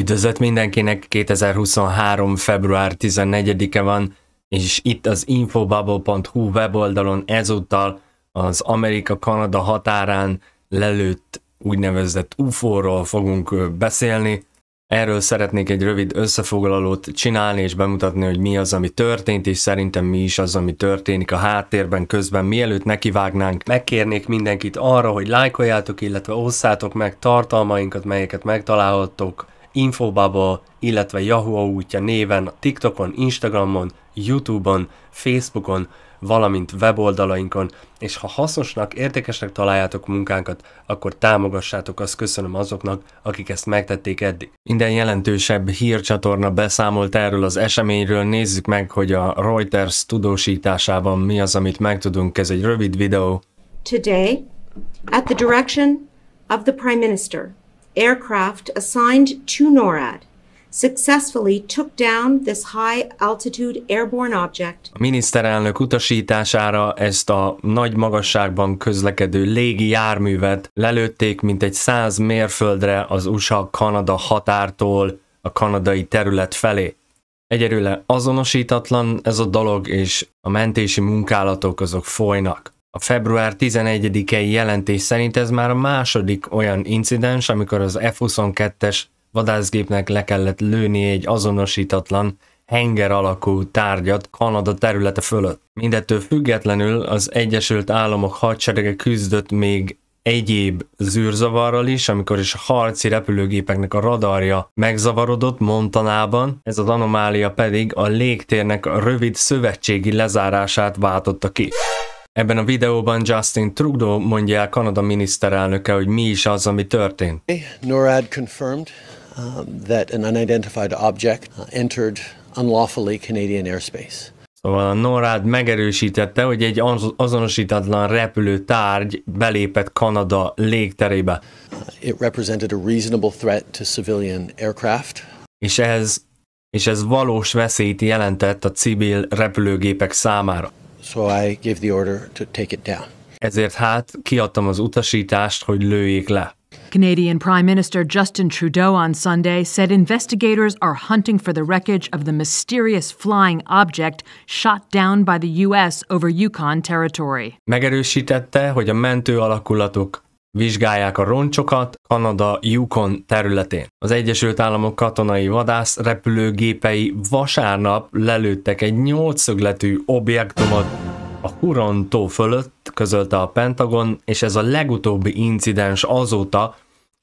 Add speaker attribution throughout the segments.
Speaker 1: Üdvözlet mindenkinek, 2023. február 14-e van, és itt az infobubble.hu weboldalon ezúttal az Amerika-Kanada határán lelőtt úgynevezett UFO-ról fogunk beszélni. Erről szeretnék egy rövid összefoglalót csinálni és bemutatni, hogy mi az, ami történt, és szerintem mi is az, ami történik a háttérben közben. Mielőtt nekivágnánk, megkérnék mindenkit arra, hogy lájkoljátok, illetve osszátok meg tartalmainkat, melyeket megtalálhattok Infobubble, illetve Yahoo útja néven TikTokon, Instagramon, YouTube-on, Facebookon, valamint weboldalainkon, és ha hasznosnak, értékesnek találjátok munkánkat, akkor támogassátok, azt köszönöm azoknak, akik ezt megtették eddig. Minden jelentősebb hírcsatorna beszámolt erről az eseményről, nézzük meg, hogy a Reuters tudósításában mi az, amit megtudunk, ez egy rövid videó.
Speaker 2: Today, at the direction of the Prime Minister, aircraft assigned to NORAD successfully took down this high altitude airborne object.
Speaker 1: A miniszterelnök utasítására ezt a nagy magasságban közlekedő légi járművet lelőtték mintegy 100 mérföldre az USA-Kanada határtól a kanadai terület felé. Egyelőre azonosítatlan ez a dolog, és a mentési munkálatok azok folynak. A február 11-i jelentés szerint ez már a második olyan incidens, amikor az F-22-es vadászgépnek le kellett lőni egy azonosítatlan, henger alakú tárgyat Kanada területe fölött. Mindettől függetlenül az Egyesült Államok hadserege küzdött még egyéb zűrzavarral is, amikor is a harci repülőgépeknek a radarja megzavarodott Montanában, ez az anomália pedig a légtérnek a rövid szövetségi lezárását váltotta ki. Ebben a videóban Justin Trudeau mondja el Kanada miniszterelnöke, hogy mi is az, ami történt.
Speaker 2: NORAD confirmed um, that an unidentified object uh, entered unlawfully Canadian airspace.
Speaker 1: Szóval a NORAD megerősítette, hogy egy azonosítatlan repülő tárgy belépett Kanada légterébe.
Speaker 2: Uh, it represented a reasonable threat to civilian
Speaker 1: aircraft. És ez, és ez valós veszélyt jelentett a civil repülőgépek számára so I gave the order to take it down. Ezért hát kiadtam az utasítást, hogy lőjék le. Canadian Prime Minister Justin Trudeau on Sunday said investigators are hunting for the wreckage of the mysterious flying object shot down by the U.S. over Yukon territory. Megerősítette, hogy a mentő alakulatok Vizsgálják a roncsokat Kanada Yukon területén. Az Egyesült Államok katonai vadász repülőgépei vasárnap lelőttek egy nyolcszögletű objektumot a Huron tó fölött, közölte a Pentagon, és ez a legutóbbi incidens azóta,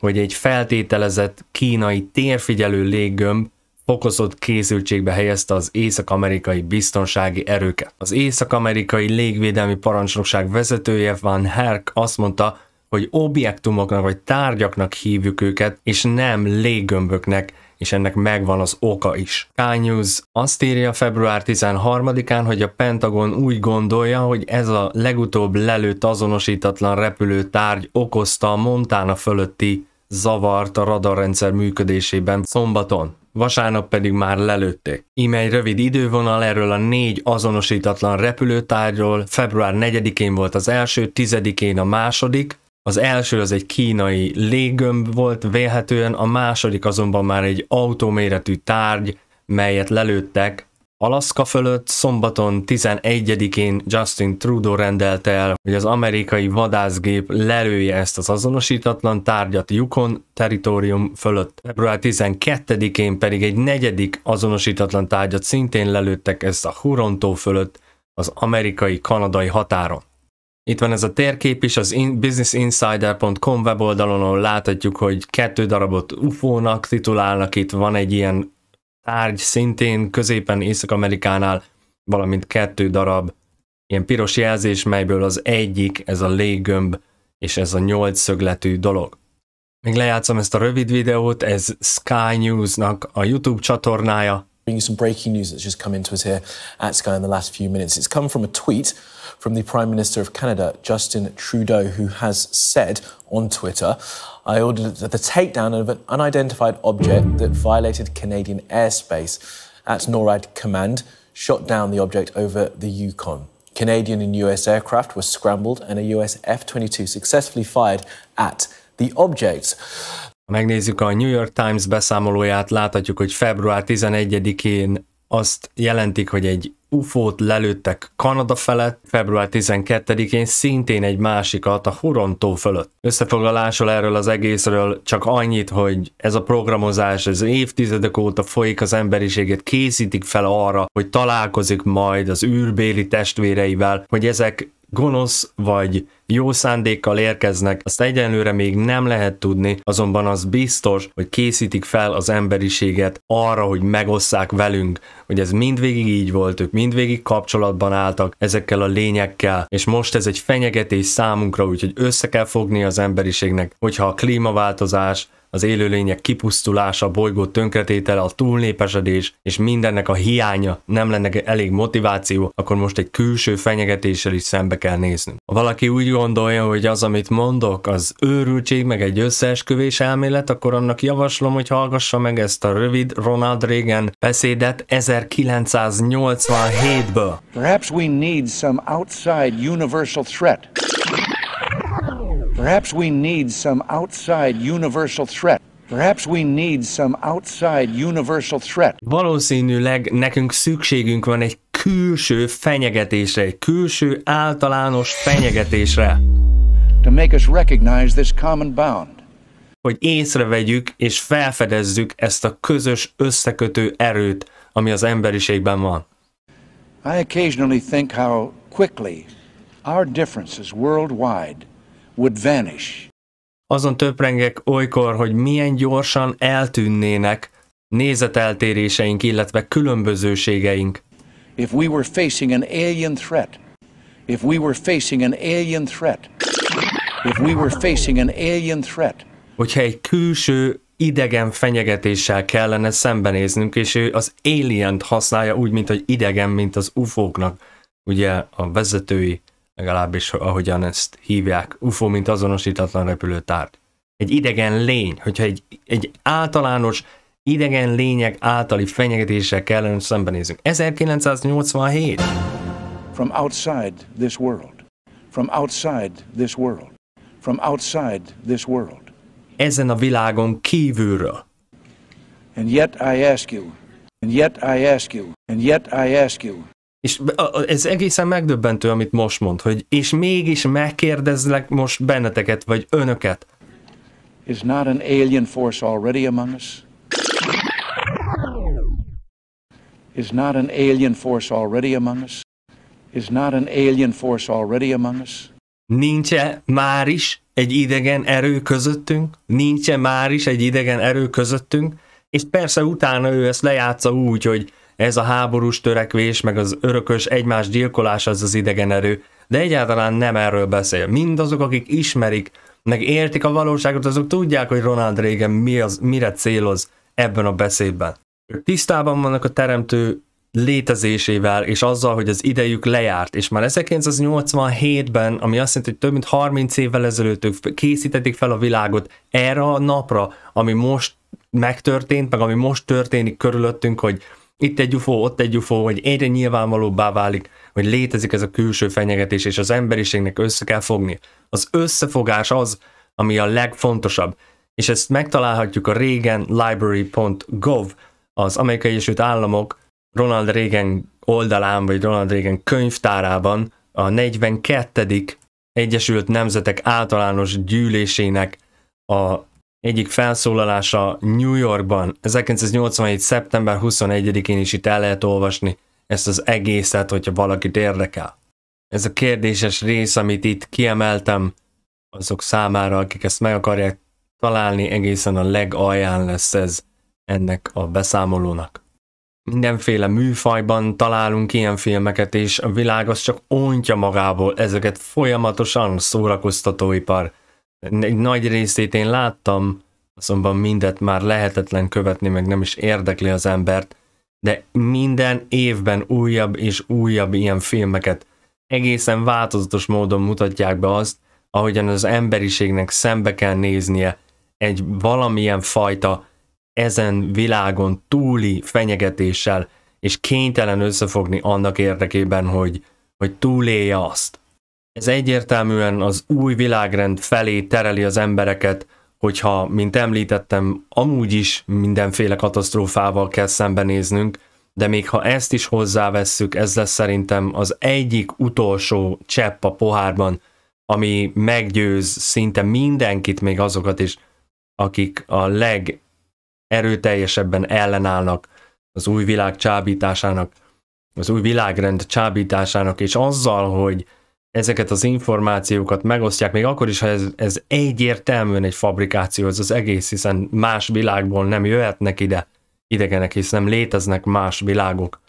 Speaker 1: hogy egy feltételezett kínai térfigyelő léggömb fokozott készültségbe helyezte az észak-amerikai biztonsági erőket. Az észak-amerikai légvédelmi parancsnokság vezetője Van Herk azt mondta, hogy objektumoknak vagy tárgyaknak hívjuk őket, és nem léggömböknek, és ennek megvan az oka is. Kányúz azt írja február 13-án, hogy a Pentagon úgy gondolja, hogy ez a legutóbb lelőtt azonosítatlan repülőtárgy okozta a Montana fölötti zavart a radarrendszer működésében szombaton vasárnap pedig már lelőtték. Íme egy rövid idővonal erről a négy azonosítatlan repülőtárgyról, február 4-én volt az első, 10-én a második, az első az egy kínai léggömb volt vélhetően, a második azonban már egy autóméretű tárgy, melyet lelőttek. Alaszka fölött szombaton 11-én Justin Trudeau rendelte el, hogy az amerikai vadászgép lelője ezt az azonosítatlan tárgyat Yukon teritorium fölött. Február 12-én pedig egy negyedik azonosítatlan tárgyat szintén lelőttek ezt a Hurontó fölött az amerikai-kanadai határon. Itt van ez a térkép is, az in, businessinsider.com weboldalon láthatjuk, hogy kettő darabot UFO-nak titulálnak, itt van egy ilyen tárgy szintén középen Észak-Amerikánál, valamint kettő darab ilyen piros jelzés, melyből az egyik, ez a léggömb, és ez a nyolc szögletű dolog. Még lejátszom ezt a rövid videót, ez Sky News-nak a YouTube csatornája, bring you some breaking news that's just come into us here at Sky in the last few minutes. It's come from a tweet from the Prime Minister of Canada, Justin Trudeau, who has said on Twitter, I ordered the takedown of an unidentified object that violated Canadian airspace at NORAD command, shot down the object over the Yukon. Canadian and US aircraft were scrambled and a US F 22 successfully fired at the object. Ha megnézzük a New York Times beszámolóját, láthatjuk, hogy február 11-én azt jelentik, hogy egy UFO-t lelőttek Kanada felett, február 12-én szintén egy másikat a Horontó fölött. Összefoglalásol erről az egészről csak annyit, hogy ez a programozás ez évtizedek óta folyik az emberiséget, készítik fel arra, hogy találkozik majd az űrbéli testvéreivel, hogy ezek gonosz vagy jó szándékkal érkeznek, azt egyenlőre még nem lehet tudni, azonban az biztos, hogy készítik fel az emberiséget arra, hogy megosszák velünk, hogy ez mindvégig így volt, ők mindvégig kapcsolatban álltak ezekkel a lényekkel, és most ez egy fenyegetés számunkra, úgyhogy össze kell fogni az emberiségnek, hogyha a klímaváltozás, az élőlények kipusztulása, a bolygó tönkretétele, a túlnépesedés és mindennek a hiánya nem lenne elég motiváció, akkor most egy külső fenyegetéssel is szembe kell néznünk. Ha valaki úgy gondolja, hogy az, amit mondok, az őrültség meg egy összeesküvés elmélet, akkor annak javaslom, hogy hallgassa meg ezt a rövid Ronald Reagan beszédet 1987-ből.
Speaker 2: Perhaps we need some outside universal threat. Perhaps we need some outside universal threat. Perhaps we need some outside universal threat.
Speaker 1: Valószínűleg nekünk szükségünk van egy külső fenyegetésre, egy külső általános fenyegetésre. To make us recognize
Speaker 2: this common bound.
Speaker 1: Hogy észrevegyük és felfedezzük ezt a közös összekötő erőt, ami az emberiségben van.
Speaker 2: I occasionally think how quickly our differences worldwide would vanish.
Speaker 1: Azon töprengek olykor, hogy milyen gyorsan eltűnnének nézeteltéréseink, illetve különbözőségeink.
Speaker 2: If we were facing an alien threat, if we were facing an alien threat, if we were facing an alien threat.
Speaker 1: Hogyha egy külső idegen fenyegetéssel kellene szembenéznünk, és ő az alien használja úgy, mint hogy idegen, mint az ufóknak, ugye a vezetői legalábbis ahogyan ezt hívják, UFO, mint azonosítatlan repülőtárgy. Egy idegen lény, hogyha egy, egy általános idegen lények általi fenyegetéssel kellene szembenézünk. 1987.
Speaker 2: From outside this world. From outside this world. From outside this world.
Speaker 1: Ezen a világon kívülről.
Speaker 2: And yet I ask you, and yet I ask you, and yet I ask you,
Speaker 1: és ez egészen megdöbbentő, amit most mond, hogy és mégis megkérdezlek most benneteket, vagy önöket.
Speaker 2: Is not an alien force already among us? Is not an alien force already among us? Is not an alien force already among us?
Speaker 1: Nincs-e már is egy idegen erő közöttünk? Nincs-e már is egy idegen erő közöttünk? És persze utána ő ezt lejátsza úgy, hogy ez a háborús törekvés, meg az örökös egymás gyilkolás az az idegen erő, de egyáltalán nem erről beszél. Mindazok, akik ismerik, meg értik a valóságot, azok tudják, hogy Ronald Reagan mi az, mire céloz ebben a beszédben. tisztában vannak a teremtő létezésével és azzal, hogy az idejük lejárt, és már 1987-ben, ami azt jelenti, hogy több mint 30 évvel ezelőtt ők készítették fel a világot erre a napra, ami most megtörtént, meg ami most történik körülöttünk, hogy itt egy UFO, ott egy UFO, hogy egyre nyilvánvalóbbá válik, hogy létezik ez a külső fenyegetés, és az emberiségnek össze kell fogni. Az összefogás az, ami a legfontosabb, és ezt megtalálhatjuk a reaganlibrary.gov, az Amerikai Egyesült Államok Ronald Reagan oldalán, vagy Ronald Reagan könyvtárában a 42. Egyesült Nemzetek általános gyűlésének a egyik felszólalása New Yorkban 1987. szeptember 21-én is itt el lehet olvasni ezt az egészet, hogyha valakit érdekel. Ez a kérdéses rész, amit itt kiemeltem, azok számára, akik ezt meg akarják találni, egészen a legalján lesz ez ennek a beszámolónak. Mindenféle műfajban találunk ilyen filmeket, és a világ az csak ontja magából ezeket folyamatosan szórakoztatóipar, egy nagy részét én láttam, azonban mindet már lehetetlen követni, meg nem is érdekli az embert, de minden évben újabb és újabb ilyen filmeket egészen változatos módon mutatják be azt, ahogyan az emberiségnek szembe kell néznie egy valamilyen fajta ezen világon túli fenyegetéssel, és kénytelen összefogni annak érdekében, hogy, hogy túlélje azt. Ez egyértelműen az új világrend felé tereli az embereket, hogyha, mint említettem, amúgy is mindenféle katasztrófával kell szembenéznünk, de még ha ezt is hozzávesszük, ez lesz szerintem az egyik utolsó csepp a pohárban, ami meggyőz szinte mindenkit, még azokat is, akik a legerőteljesebben ellenállnak az új világ csábításának, az új világrend csábításának, és azzal, hogy ezeket az információkat megosztják, még akkor is, ha ez, ez egyértelműen egy fabrikáció, ez az egész, hiszen más világból nem jöhetnek ide idegenek, hisz nem léteznek más világok.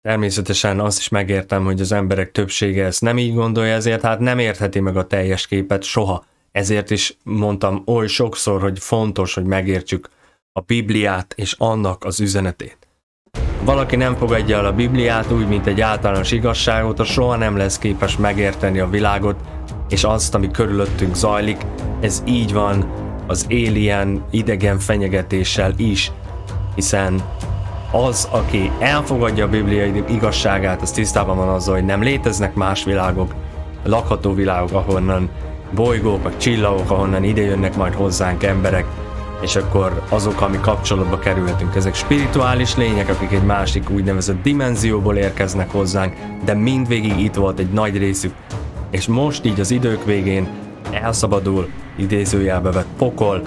Speaker 1: Természetesen azt is megértem, hogy az emberek többsége ezt nem így gondolja, ezért hát nem értheti meg a teljes képet soha. Ezért is mondtam oly sokszor, hogy fontos, hogy megértsük a Bibliát és annak az üzenetét valaki nem fogadja el a Bibliát úgy, mint egy általános igazságot, a soha nem lesz képes megérteni a világot és azt, ami körülöttünk zajlik. Ez így van az alien idegen fenyegetéssel is, hiszen az, aki elfogadja a bibliai igazságát, az tisztában van azzal, hogy nem léteznek más világok, lakható világok, ahonnan bolygók, vagy csillagok, ahonnan idejönnek majd hozzánk emberek, és akkor azok, ami kapcsolatba kerülhetünk, ezek spirituális lények, akik egy másik úgynevezett dimenzióból érkeznek hozzánk, de mindvégig itt volt egy nagy részük, és most így az idők végén elszabadul, idézőjelbe vett pokol,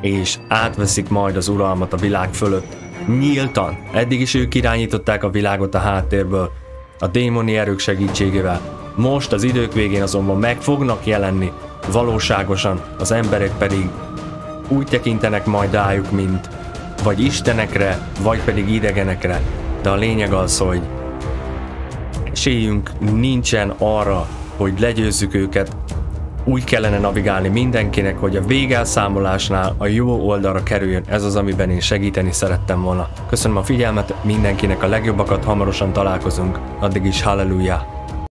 Speaker 1: és átveszik majd az uralmat a világ fölött. Nyíltan, eddig is ők irányították a világot a háttérből, a démoni erők segítségével. Most az idők végén azonban meg fognak jelenni, valóságosan, az emberek pedig úgy tekintenek majd rájuk, mint vagy istenekre, vagy pedig idegenekre. De a lényeg az, hogy esélyünk nincsen arra, hogy legyőzzük őket, úgy kellene navigálni mindenkinek, hogy a végelszámolásnál a jó oldalra kerüljön. Ez az, amiben én segíteni szerettem volna. Köszönöm a figyelmet, mindenkinek a legjobbakat, hamarosan találkozunk. Addig is hallelujah!